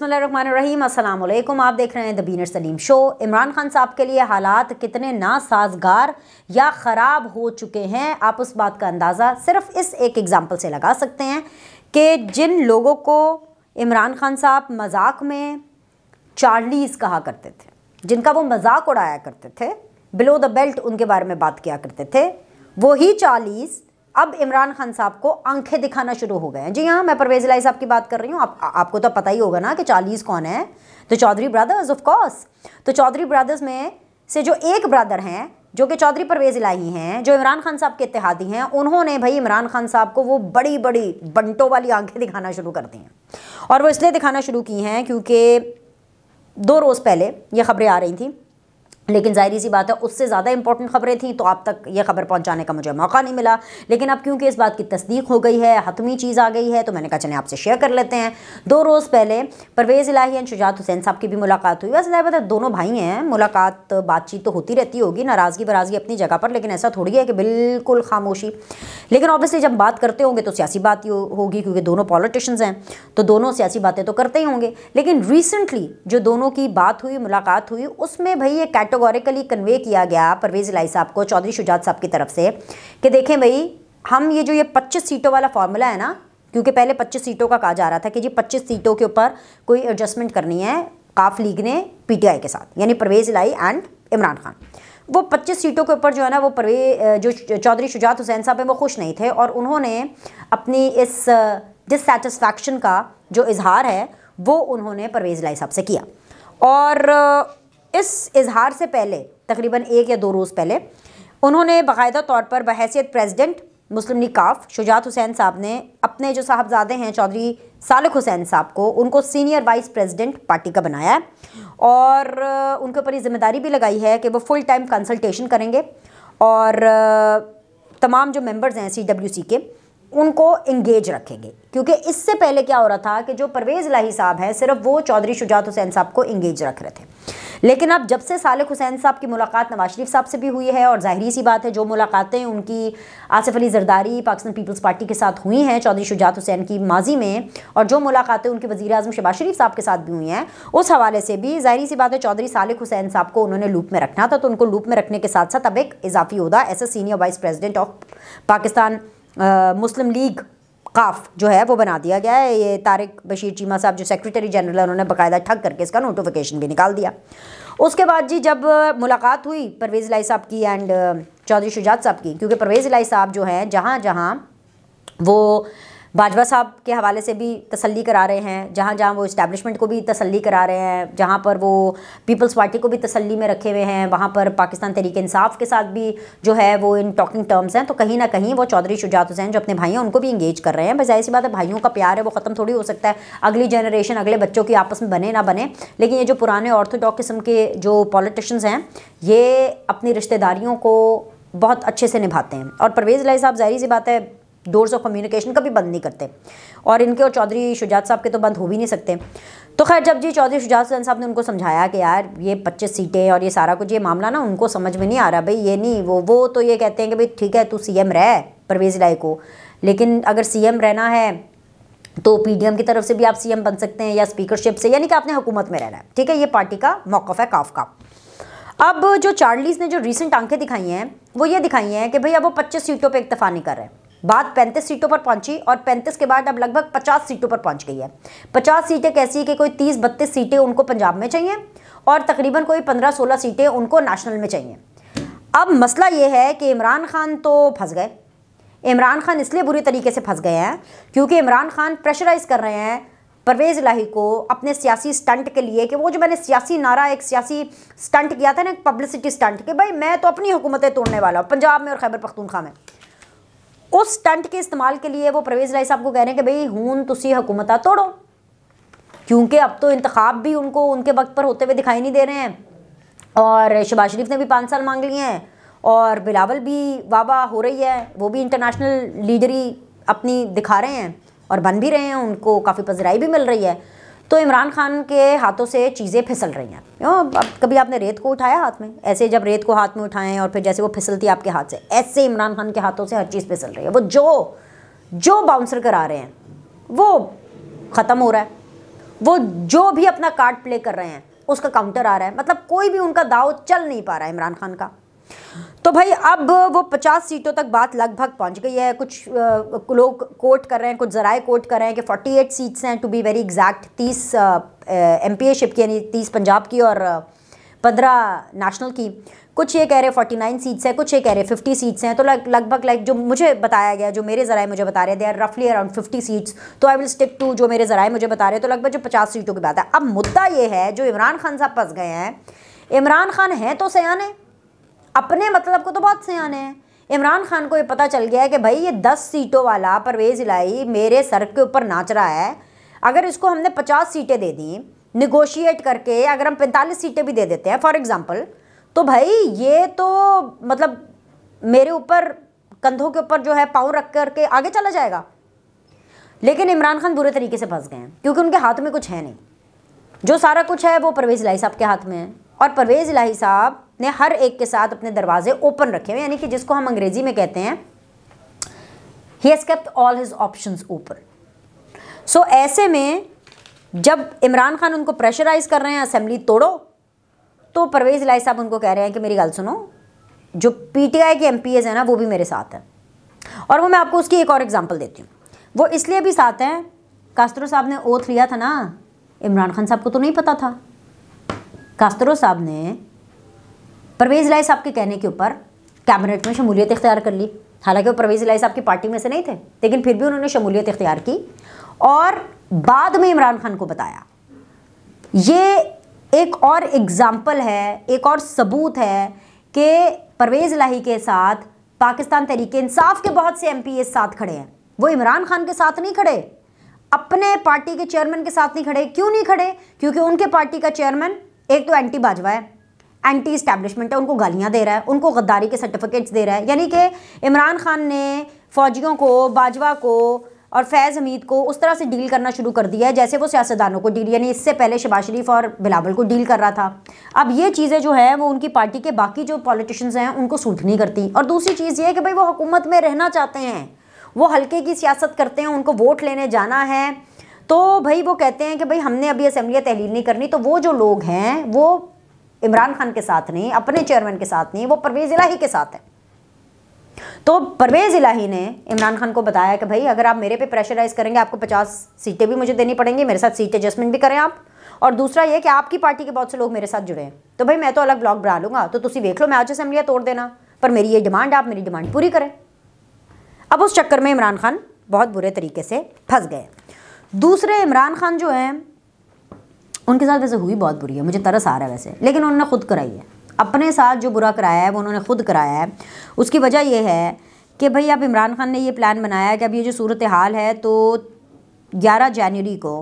बसमीम्स अल्लाम आप देख रहे हैं दबीनर सलीम शो इमरान खान साहब के लिए हालात कितने नासाजगार या ख़राब हो चुके हैं आप उस बात का अंदाज़ा सिर्फ इस एक एग्ज़ाम्पल से लगा सकते हैं कि जिन लोगों को इमरान खान साहब मजाक में चार्लीस कहा करते थे जिनका वो मजाक उड़ाया करते थे बिलो द बेल्ट उनके बारे में बात किया करते थे वही चार्लीस अब इमरान खान साहब को आंखें दिखाना शुरू हो गए हैं जी हाँ मैं परवेज लाई साहब की बात कर रही हूँ आप, आपको तो पता ही होगा ना कि चालीस कौन है तो चौधरी ब्रदर्स ऑफ कोर्स तो चौधरी ब्रदर्स में से जो एक ब्रदर हैं जो कि चौधरी परवेज इलाही हैं जो इमरान खान साहब के इतिहादी हैं उन्होंने भाई इमरान खान साहब को वो बड़ी बड़ी बंटों वाली आंखें दिखाना शुरू कर दी हैं और वो इसलिए दिखाना शुरू की हैं क्योंकि दो रोज़ पहले ये खबरें आ रही थी लेकिन जाहिर सी बात है उससे ज़्यादा इंपॉर्टेंट खबरें थी तो आप तक यह खबर पहुंचाने का मुझे मौका नहीं मिला लेकिन अब क्योंकि इस बात की तस्दीक हो गई है हतमी चीज़ आ गई है तो मैंने कहा चले आपसे शेयर कर लेते हैं दो रोज़ पहले परवेज़ इलाही एंड शुजात हुसैन साहब की भी मुलाकात हुई वैसे जाहिर बात दोनों भाई हैं मुलाकात बातचीत तो होती रहती होगी नाराज़गी बराज़गी अपनी जगह पर लेकिन ऐसा थोड़ी है कि बिल्कुल खामोशी लेकिन ऑब्वियसली जब बात करते होंगे तो सियासी बात होगी क्योंकि दोनों पॉलिटिशन हैं तो दोनों सियासी बातें तो करते ही होंगे लेकिन रिसेंटली जो दोनों की बात हुई मुलाकात हुई उसमें भाई ये कैटो कैटागोरिकली कन्वे किया गया परवेज़ लाई साहब को चौधरी शुजात साहब की तरफ से कि देखें भाई हम ये जो ये पच्चीस सीटों वाला फार्मूला है ना क्योंकि पहले पच्चीस सीटों का कहा जा रहा था कि जी पच्चीस सीटों के ऊपर कोई एडजस्टमेंट करनी है काफ लीग ने पी के साथ यानी परवेज़ लाई एंड इमरान खान वो 25 सीटों के ऊपर जो है ना वो परवे जो चौधरी शुजात हुसैन साहब हैं वो खुश नहीं थे और उन्होंने अपनी इस डिससेटिस्फैक्शन का जो इजहार है वो उन्होंने परवेज़ लाई साहब से किया और इस इजहार से पहले तकरीबन एक या दो रोज़ पहले उन्होंने बाकायदा तौर पर बहसीत प्रेसिडेंट मुस्लिम निकाफ शुजात हुसैन साहब ने अपने जो साहबजादे हैं चौधरी सालक हुसैन साहब को उनको सीनियर वाइस प्रेसिडेंट पार्टी का बनाया है और उनके ऊपर ये जिम्मेदारी भी लगाई है कि वो फुल टाइम कंसल्टेशन करेंगे और तमाम जो मेंबर्स हैं सी डब्ल्यू सी के उनको इंगेज रखेंगे क्योंकि इससे पहले क्या हो रहा था कि जो परवेज़ लाही साहब हैं सिर्फ वो चौधरी शुजात हुसैन साहब को इंगेज रख रहे थे लेकिन अब जब से सालिक हुसैन साहब की मुलाकात नवाज शरीफ साहब से भी हुई है और ज़ाहरी सी बात है जो मुलाकातें उनकी आसिफ अली जरदारी पाकिस्तान पीपल्स पार्टी के साथ हुई हैं चौधरी शुजात हुसैन की माजी में और जो मुलाकातें उनके वजी अजम शबाज शरीफ साहब के साथ भी हुई हैं उस हवाले से भी ज़ाहरी सी बात है चौधरी सालिक हुसैन साहब को उन्होंने लूप में रखना था तो उनको लूप में रखने के साथ साथ अब एक इजाफी होदा as a senior vice president of Pakistan Muslim League काफ जो है वो बना दिया गया है ये तारिक बशीर चीमा साहब जो सेक्रेटरी जनरल है उन्होंने बाकायदा ठग करके इसका नोटिफिकेशन भी निकाल दिया उसके बाद जी जब मुलाकात हुई परवेज़ इलाई साहब की एंड चौधरी शुजात साहब की क्योंकि परवेज़ इलाई साहब जो हैं जहाँ जहाँ वो बाजवा साहब के हवाले से भी तसल्ली करा रहे हैं जहाँ जहाँ वो इस्टेब्लिशमेंट को भी तसल्ली करा रहे हैं जहाँ पर वो पीपल्स पार्टी को भी तसल्ली में रखे हुए हैं वहाँ पर पाकिस्तान तरीके इंसाफ के साथ भी जो है वो इन टॉकिंग टर्म्स हैं तो कहीं ना कहीं वो चौधरी शुजात हुसैन जो अपने भाई हैं उनको भी इंगेज कर रहे हैं बस ऐसी बात है भाइयों का प्यार है वो ख़त्म थोड़ी हो सकता है अगली जनरेशन अगले बच्चों की आपस में बने ना बने लेकिन ये जो पुराने ऑर्थोडॉक किस्म के जो पॉलिटिशन्स हैं ये अपनी रिश्तेदारियों को बहुत अच्छे से निभाते हैं और परवेज़ लाई साहब जाहिर सी बात है डोर्स ऑफ कम्युनिकेशन कभी बंद नहीं करते और इनके और चौधरी शुजात साहब के तो बंद हो भी नहीं सकते तो खैर जब जी चौधरी शुजात साहब ने उनको समझाया कि यार ये पच्चीस सीटें और ये सारा कुछ ये मामला ना उनको समझ में नहीं आ रहा भाई ये नहीं वो वो तो ये कहते हैं कि भाई ठीक है तू सी एम रह परवेज राय को लेकिन अगर सी एम रहना है तो एम की तरफ से भी आप सी एम बन सकते हैं या स्पीकरशिप से यानी कि आपने हुकूमत में रहना है ठीक है ये पार्टी का मौक़ है काफ का अब जो चार्लीस ने जो रिसेंट आंखें दिखाई हैं वो ये दिखाई हैं कि भाई अब वो पच्चीस सीटों पर इतफा नहीं कर रहे हैं बात 35 सीटों पर पहुंची और 35 के बाद अब लगभग 50 सीटों पर पहुंच गई है 50 सीटें कैसी है कि कोई 30-32 सीटें उनको पंजाब में चाहिए और तकरीबन कोई 15-16 सीटें उनको नेशनल में चाहिए अब मसला ये है कि इमरान खान तो फंस गए इमरान खान इसलिए बुरी तरीके से फंस गए हैं क्योंकि इमरान खान प्रेशराइज़ कर रहे हैं परवेज़ इलाही को अपने सियासी स्टंट के लिए कि वो जो मैंने सियासी नारा एक सियासी स्टंट किया था ना एक पब्लिसिटी स्टंट कि भाई मैं तो अपनी हुकूमतें तोड़ने वाला हूँ पंजाब में और खैबर पख्तूनख्वा में उस स्टंट के इस्तेमाल के लिए वो परवेज राय साहब को कह रहे हैं कि भाई हूं तुम हुकूमत तोड़ो क्योंकि अब तो इंतखब भी उनको उनके वक्त पर होते हुए दिखाई नहीं दे रहे हैं और शबाज शरीफ ने भी पाँच साल मांग लिए हैं और बिलावल भी वाबा हो रही है वो भी इंटरनेशनल लीडरी अपनी दिखा रहे हैं और बन भी रहे हैं उनको काफ़ी पजराई भी मिल रही है तो इमरान खान के हाथों से चीज़ें फिसल रही हैं अब कभी आपने रेत को उठाया हाथ में ऐसे जब रेत को हाथ में उठाएं और फिर जैसे वो फिसलती है आपके हाथ से ऐसे इमरान खान के हाथों से हर चीज़ फिसल रही है वो जो जो बाउंसर करा रहे हैं वो ख़त्म हो रहा है वो जो भी अपना कार्ड प्ले कर रहे हैं उसका काउंटर आ रहा है मतलब कोई भी उनका दाव चल नहीं पा रहा है इमरान खान का तो भाई अब वो 50 सीटों तक बात लगभग पहुंच गई है कुछ लोग कोट कर रहे हैं कुछ जराए कोट कर रहे हैं कि 48 सीट्स हैं to be very exact 30 M P एशिप की यानी 30 पंजाब की और पंद्रह नेशनल की कुछ ये कह रहे फोर्टी नाइन सीट्स हैं कुछ ये कह रहे फिफ्टी सीट्स हैं तो लगभग लाइक जो मुझे बताया गया जो मेरे ज़राए मुझे बता रहे थे रफली अराउंड फिफ्टी सीट्स तो आई विल स्टिक टू जो मेरे ज़राए मुझे बता रहे तो लगभग जो पचास सीटों की बात है अब मुद्दा ये है जो इमरान खान साहब फंस गए हैं इमरान खान हैं तो सयान है अपने मतलब को तो बहुत आने हैं इमरान खान को ये पता चल गया है कि भाई ये दस सीटों वाला परवेज़ इलाही मेरे सर के ऊपर नाच रहा है अगर इसको हमने पचास सीटें दे दी निगोशिएट करके अगर हम पैंतालीस सीटें भी दे देते हैं फॉर एग्ज़ाम्पल तो भाई ये तो मतलब मेरे ऊपर कंधों के ऊपर जो है पाँव रख करके आगे चला जाएगा लेकिन इमरान खान बुरे तरीके से फंस गए हैं क्योंकि उनके हाथ में कुछ है नहीं जो सारा कुछ है वो परवेज़ इलाही साहब के हाथ में है और परवेज़ इलाही साहब ने हर एक के साथ अपने दरवाजे ओपन रखे हुए यानी कि जिसको हम अंग्रेजी में कहते हैं he has kept all his option open so ऐसे में जब इमरान खान उनको प्रेशराइज कर रहे हैं असेंबली तोड़ो तो परवेज़ लाई साहब उनको कह रहे हैं कि मेरी गल सुनो जो पीटीआई के एमपीएस हैं ना वो भी मेरे साथ हैं और वो मैं आपको उसकी एक और एग्जांपल देती हूँ वो इसलिए भी साथ हैं कास्तरो साहब ने ओथ लिया था ना इमरान खान साहब को तो नहीं पता था कास्तरो साहब ने परवेज साहब के कहने के ऊपर कैबिनेट में शमूलियत इख्तियार कर ली हालांकि वो परवेज साहब की पार्टी में से नहीं थे लेकिन फिर भी उन्होंने शमूलियत इख्तियार की और बाद में इमरान खान को बताया ये एक और एग्ज़ाम्पल है एक और सबूत है कि परवेज़ लाही के साथ पाकिस्तान तरीके इंसाफ के बहुत से एम साथ खड़े हैं वो इमरान खान के साथ नहीं खड़े अपने पार्टी के चेयरमैन के साथ नहीं खड़े क्यों नहीं खड़े क्योंकि उनके पार्टी का चेयरमैन एक तो एंटी बाजवा है एंटी इस्टेब्लिशमेंट है उनको गालियाँ दे रहा है उनको गद्दारी के सर्टिफिकेट्स दे रहा है यानी कि इमरान खान ने फौजियों को बाजवा को और फैज़ हमीद को उस तरह से डील करना शुरू कर दिया है जैसे वो सियासतदानों को डील यानी इससे पहले शबाज शरीफ और बिलावल को डील कर रहा था अब ये चीज़ें जो है वो उनकी पार्टी के बाकी जो पॉलिटिशियंस हैं उनको सूट नहीं करती और दूसरी चीज़ ये है कि भाई वो हुकूमत में रहना चाहते हैं वो हल्के की सियासत करते हैं उनको वोट लेने जाना है तो भाई वो कहते हैं कि भाई हमने अभी असम्बलियाँ तहलील नहीं करनी तो वो जो लोग हैं वो इमरान खान के साथ नहीं अपने चेयरमैन के साथ नहीं वो परवेज़ इलाही के साथ है तो परवेज़ इलाही ने इमरान खान को बताया कि भाई अगर आप मेरे पे प्रेशराइज़ करेंगे आपको पचास सीटें भी मुझे देनी पड़ेंगी मेरे साथ सीट एडजस्टमेंट भी करें आप और दूसरा ये कि आपकी पार्टी के बहुत से लोग मेरे साथ जुड़े हैं तो भाई मैं तो अलग ब्लॉग बना लूँगा तो तुम देख लो मैं आज असेंबलियाँ तोड़ देना पर मेरी ये डिमांड आप मेरी डिमांड पूरी करें अब उस चक्कर में इमरान खान बहुत बुरे तरीके से फंस गए दूसरे इमरान खान जो हैं उनके साथ वैसे हुई बहुत बुरी है मुझे तरस आ रहा है वैसे लेकिन उन्होंने खुद कराई है अपने साथ जो बुरा कराया है वो उन्होंने खुद कराया है उसकी वजह यह है कि भाई अब इमरान खान ने ये प्लान बनाया कि अब ये जो सूरत हाल है तो ग्यारह जनवरी को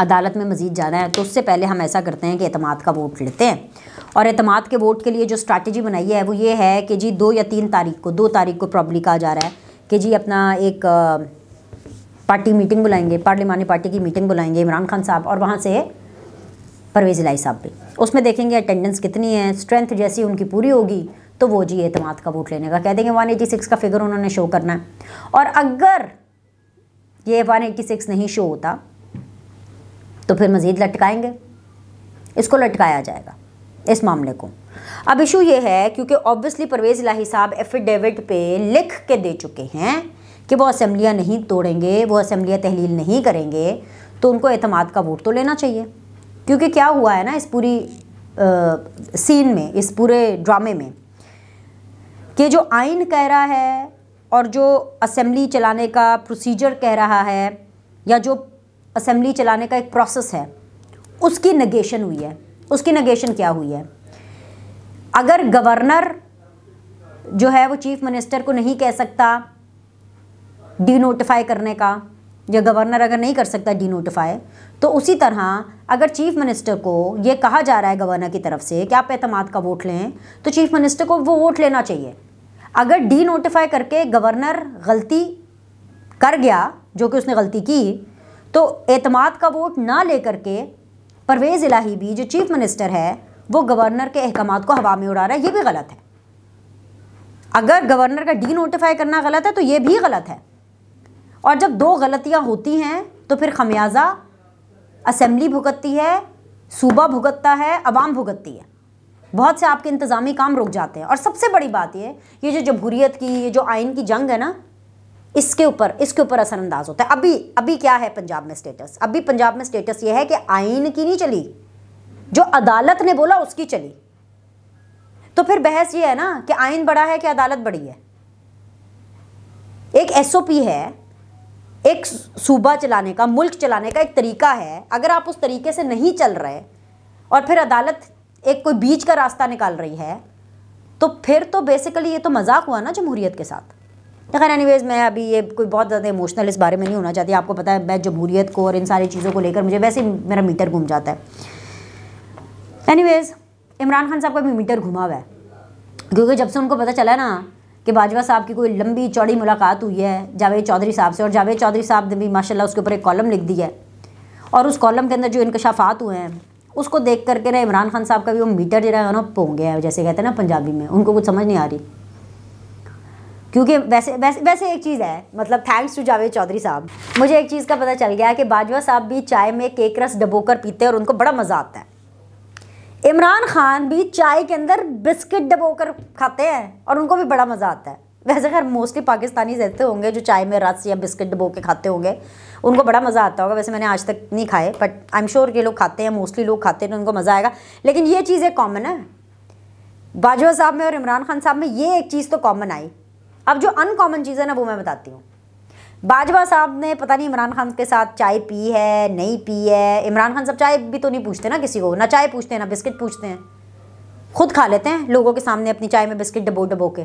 अदालत में मजीद जाना है तो उससे पहले हम ऐसा करते हैं कि अतमाद का वोट लेते हैं और अतमाद के वोट के लिए जो स्ट्रैटेजी बनाई है वो ये है कि जी दो या तीन तारीख को दो तारीख को प्रॉब्लिक कहा जा रहा है कि जी अपना एक पार्टी मीटिंग बुलाएंगे पार्लिमानी पार्टी की मीटिंग बुलाएंगे इमरान खान साहब और वहाँ से परवेज़ लाई साहब भी उसमें देखेंगे अटेंडेंस कितनी है स्ट्रेंथ जैसी उनकी पूरी होगी तो वो जी अतमाद का वोट लेने का कह देंगे वन एटी सिक्स का फिगर उन्होंने शो करना है और अगर ये वन एटी सिक्स नहीं शो होता तो फिर मज़ीद लटकाएंगे इसको लटकाया जाएगा इस मामले को अब इशू ये है क्योंकि ऑब्वियसली परवेज़ लाही साहब एफिडेविट पे लिख के दे चुके हैं कि वो असम्बलियाँ नहीं तोड़ेंगे वो असम्बलियाँ तहलील नहीं करेंगे तो उनको अतमाद का वोट तो लेना चाहिए क्योंकि क्या हुआ है ना इस पूरी आ, सीन में इस पूरे ड्रामे में कि जो आइन कह रहा है और जो असम्बली चलाने का प्रोसीजर कह रहा है या जो असम्बली चलाने का एक प्रोसेस है उसकी नगेशन हुई है उसकी नगेशन क्या हुई है अगर गवर्नर जो है वो चीफ मिनिस्टर को नहीं कह सकता डी नोटिफाई करने का या गवर्नर अगर नहीं कर सकता डी नोटिफाई तो उसी तरह अगर चीफ मिनिस्टर को ये कहा जा रहा है गवर्नर की तरफ से कि आप एतमाद का वोट लें तो चीफ मिनिस्टर को वो वोट लेना चाहिए अगर डी नोटिफाई करके गवर्नर गलती कर गया जो कि उसने गलती की तो एतमाद का वोट ना ले करके परवेज़ इलाही भी जो चीफ मिनिस्टर है वो गवर्नर के अहकाम को हवा में उड़ा रहा है ये भी गलत है अगर गवर्नर का डी नोटिफाई करना गलत है तो ये भी गलत है और जब दो गलतियाँ होती हैं तो फिर खमियाजा असम्बली भुगतती है सूबा भुगतता है अवाम भुगतती है बहुत से आपके इंतज़ामी काम रुक जाते हैं और सबसे बड़ी बात ये ये जो जमहूरीत की ये जो आइन की जंग है ना इसके ऊपर इसके ऊपर असरअंदाज होता है अभी अभी क्या है पंजाब में स्टेटस अभी पंजाब में स्टेटस ये है कि आइन की नहीं चली जो अदालत ने बोला उसकी चली तो फिर बहस ये है ना कि आइन बड़ा है कि अदालत बड़ी है एक एसओपी है एक सूबा चलाने का मुल्क चलाने का एक तरीका है अगर आप उस तरीके से नहीं चल रहे और फिर अदालत एक कोई बीच का रास्ता निकाल रही है तो फिर तो बेसिकली ये तो मजाक हुआ ना जमहूरीत के साथ तो खैर एनीवेज मैं अभी ये कोई बहुत ज़्यादा इमोशनल इस बारे में नहीं होना चाहती आपको पता है मैं जमहूरीत को और इन सारी चीज़ों को लेकर मुझे वैसे मेरा मीटर घूम जाता है एनीवेज इमरान खान साहब का भी मीटर घुमा हुआ है क्योंकि जब से उनको पता चला ना कि बाजवा साहब की कोई लंबी चौड़ी मुलाकात हुई है जावेद चौधरी साहब से और जावेद चौधरी साहब ने भी माशा उसके ऊपर एक कॉलम लिख दी है और उस कॉलम के अंदर जो इनकशाफात हुए हैं उसको देख करके ना इमरान खान साहब का भी वो मीटर जो है ना पों गया है जैसे कहते हैं ना पंजाबी में उनको कुछ समझ नहीं आ रही क्योंकि वैसे वैसे वैसे एक चीज़ है मतलब थैंक्स टू जावेद चौधरी साहब मुझे एक चीज़ का पता चल गया कि बाजवा साहब भी चाय में केक रस डबोकर पीते हैं और उनको बड़ा मज़ा आता है इमरान खान भी चाय के अंदर बिस्किट डबो कर खाते हैं और उनको भी बड़ा मज़ा आता है वैसे खैर मोस्टली पाकिस्तानी ऐसे होंगे जो चाय में रस या बिस्किट डबो के खाते होंगे उनको बड़ा मज़ा आता होगा वैसे मैंने आज तक नहीं खाए बट आई एम श्योर ये लोग खाते हैं मोस्टली लोग खाते हैं तो उनको मज़ा आएगा लेकिन ये चीज़ें कॉमन है बाजवा साहब में और इमरान खान साहब में ये एक चीज़ तो कॉमन आई अब जो अनकॉमन चीज़ है ना वो मैं बताती हूँ बाजवा साहब ने पता नहीं इमरान खान के साथ चाय पी है नहीं पी है इमरान खान साहब चाय भी तो नहीं पूछते ना किसी को ना चाय पूछते हैं ना बिस्किट पूछते हैं खुद खा लेते हैं लोगों के सामने अपनी चाय में बिस्किट डबो डबो के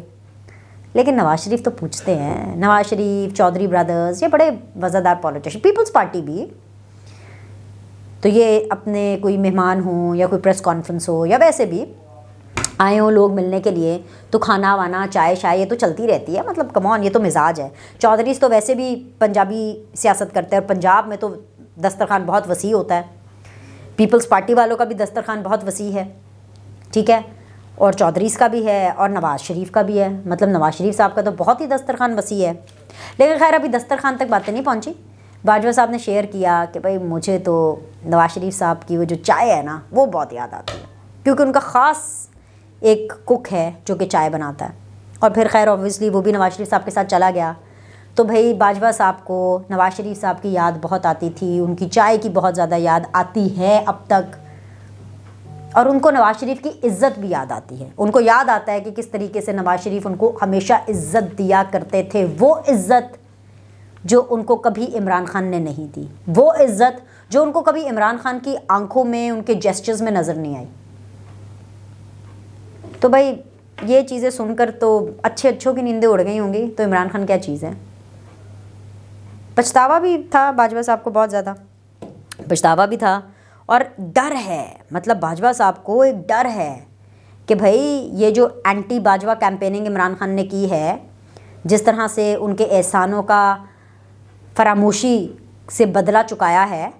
लेकिन नवाज शरीफ तो पूछते हैं नवाज शरीफ चौधरी ब्रदर्स ये बड़े वज़ादार पॉलिटिशन पीपल्स पार्टी भी तो ये अपने कोई मेहमान हो या कोई प्रेस कॉन्फ्रेंस हो या वैसे भी आए हों लोग मिलने के लिए तो खाना वाना चाय शाय ये तो चलती रहती है मतलब कमॉन ये तो मिजाज है चौधरीज तो वैसे भी पंजाबी सियासत करते हैं और पंजाब में तो दस्तरखान बहुत वसी होता है पीपल्स पार्टी वालों का भी दस्तरखान बहुत वसी है ठीक है और चौधरीज का भी है और नवाज़ शरीफ का भी है मतलब नवाज़ शरीफ साहब का तो बहुत ही दस्तरखान वसी है लेकिन खैर अभी दस्तरखान तक बातें नहीं पहुँची बाजवा साहब ने शेयर किया कि भाई मुझे तो नवाज़ शरीफ साहब की वो जो चाय है ना वो बहुत याद आती है क्योंकि उनका ख़ास एक कुक है जो कि चाय बनाता है और फिर खैर ऑब्वियसली वो भी नवाज शरीफ साहब के साथ चला गया तो भाई बाजवा साहब को नवाज़ शरीफ साहब की याद बहुत आती थी उनकी चाय की बहुत ज़्यादा याद आती है अब तक और उनको नवाज़ शरीफ की इज़्ज़त भी याद आती है उनको याद आता है कि किस तरीके से नवाज़ शरीफ उनको हमेशा इज़्ज़त दिया करते थे वो इज़्ज़त जो उनको कभी इमरान खान ने नहीं दी वो इज़्ज़त जो उनको कभी इमरान खान की आंखों में उनके जेस्चर्स में नज़र नहीं आई तो भाई ये चीज़ें सुनकर तो अच्छे अच्छों की नींदें उड़ गई होंगी तो इमरान खान क्या चीज़ है पछतावा भी था बाजवा साहब को बहुत ज़्यादा पछतावा भी था और डर है मतलब बाजवा साहब को एक डर है कि भाई ये जो एंटी बाजवा कैंपेनिंग इमरान खान ने की है जिस तरह से उनके एहसानों का फरामोशी से बदला चुकाया है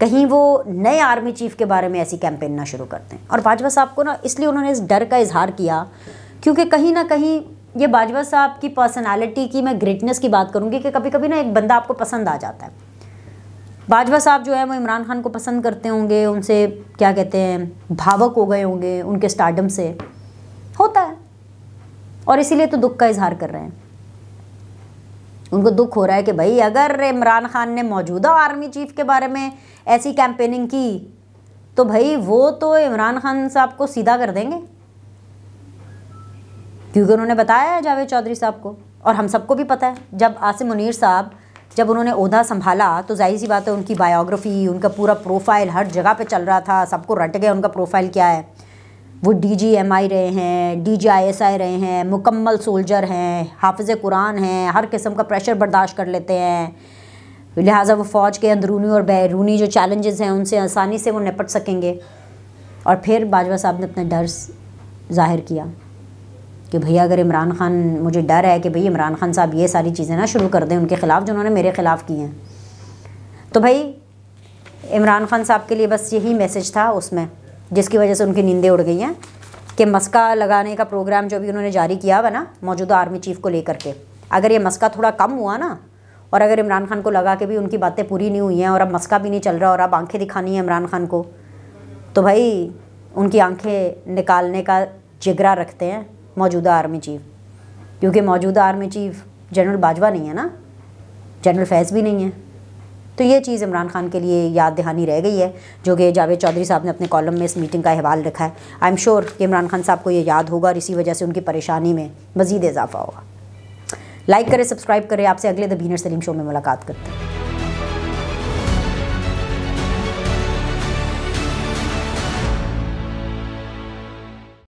कहीं वो नए आर्मी चीफ के बारे में ऐसी कैंपेन ना शुरू करते हैं और बाजवा साहब को ना इसलिए उन्होंने इस डर का इजहार किया क्योंकि कहीं ना कहीं ये बाजवा साहब की पर्सनालिटी की मैं ग्रेटनेस की बात करूँगी कि कभी कभी ना एक बंदा आपको पसंद आ जाता है बाजवा साहब जो है वो इमरान खान को पसंद करते होंगे उनसे क्या कहते हैं भावक हो गए होंगे उनके स्टार्डम से होता है और इसीलिए तो दुख का इजहार कर रहे हैं उनको दुख हो रहा है कि भाई अगर इमरान खान ने मौजूदा आर्मी चीफ के बारे में ऐसी कैंपेनिंग की तो भाई वो तो इमरान खान साहब को सीधा कर देंगे क्योंकि उन्होंने बताया है जावेद चौधरी साहब को और हम सबको भी पता है जब आसिम मुनीर साहब जब उन्होंने उहदा संभाला तो जाहिर सी बात है उनकी बायोग्राफी उनका पूरा प्रोफाइल हर जगह पे चल रहा था सबको रट गया उनका प्रोफाइल क्या है वो डी जी एम आई रहे हैं D G I S I रहे हैं मुकम्मल सोल्जर हैं हाफिज़ कुरान हैं हर किस्म का प्रेशर बर्दाश्त कर लेते हैं लिहाजा वो फ़ौज के अंदरूनी और बैरूनी जो चैलेंजेस हैं उनसे आसानी से वो निपट सकेंगे और फिर बाजवा साहब ने अपना डर ज़ाहिर किया कि भैया अगर इमरान खान मुझे डर है कि भैया इमरान खान साहब ये सारी चीज़ें ना शुरू कर दें उनके ख़िलाफ़ जिन्होंने मेरे ख़िलाफ़ की हैं तो भाई इमरान खान साहब के लिए बस यही मैसेज था उसमें जिसकी वजह से उनकी नींदें उड़ गई हैं कि मस्का लगाने का प्रोग्राम जो भी उन्होंने जारी किया हुआ ना मौजूदा आर्मी चीफ को लेकर के अगर ये मस्का थोड़ा कम हुआ ना और अगर इमरान खान को लगा कि भी उनकी बातें पूरी नहीं हुई हैं और अब मस्का भी नहीं चल रहा और अब आंखें दिखानी है इमरान खान को तो भाई उनकी आंखें निकालने का जिगरा रखते हैं मौजूदा आर्मी चीफ क्योंकि मौजूदा आर्मी चीफ जनरल बाजवा नहीं है ना जनरल फैज़ भी नहीं है तो ये चीज़ इमरान खान के लिए याद दहानी रह गई है जो कि जावेद चौधरी साहब ने अपने कॉलम में इस मीटिंग का अहवाल रखा है आई एम श्योर कि इमरान खान साहब को ये याद होगा और इसी वजह से उनकी परेशानी में मज़ीद इजाफा होगा लाइक करें सब्सक्राइब करें आपसे अगले दबीनर सलीम शो में मुलाकात करते हैं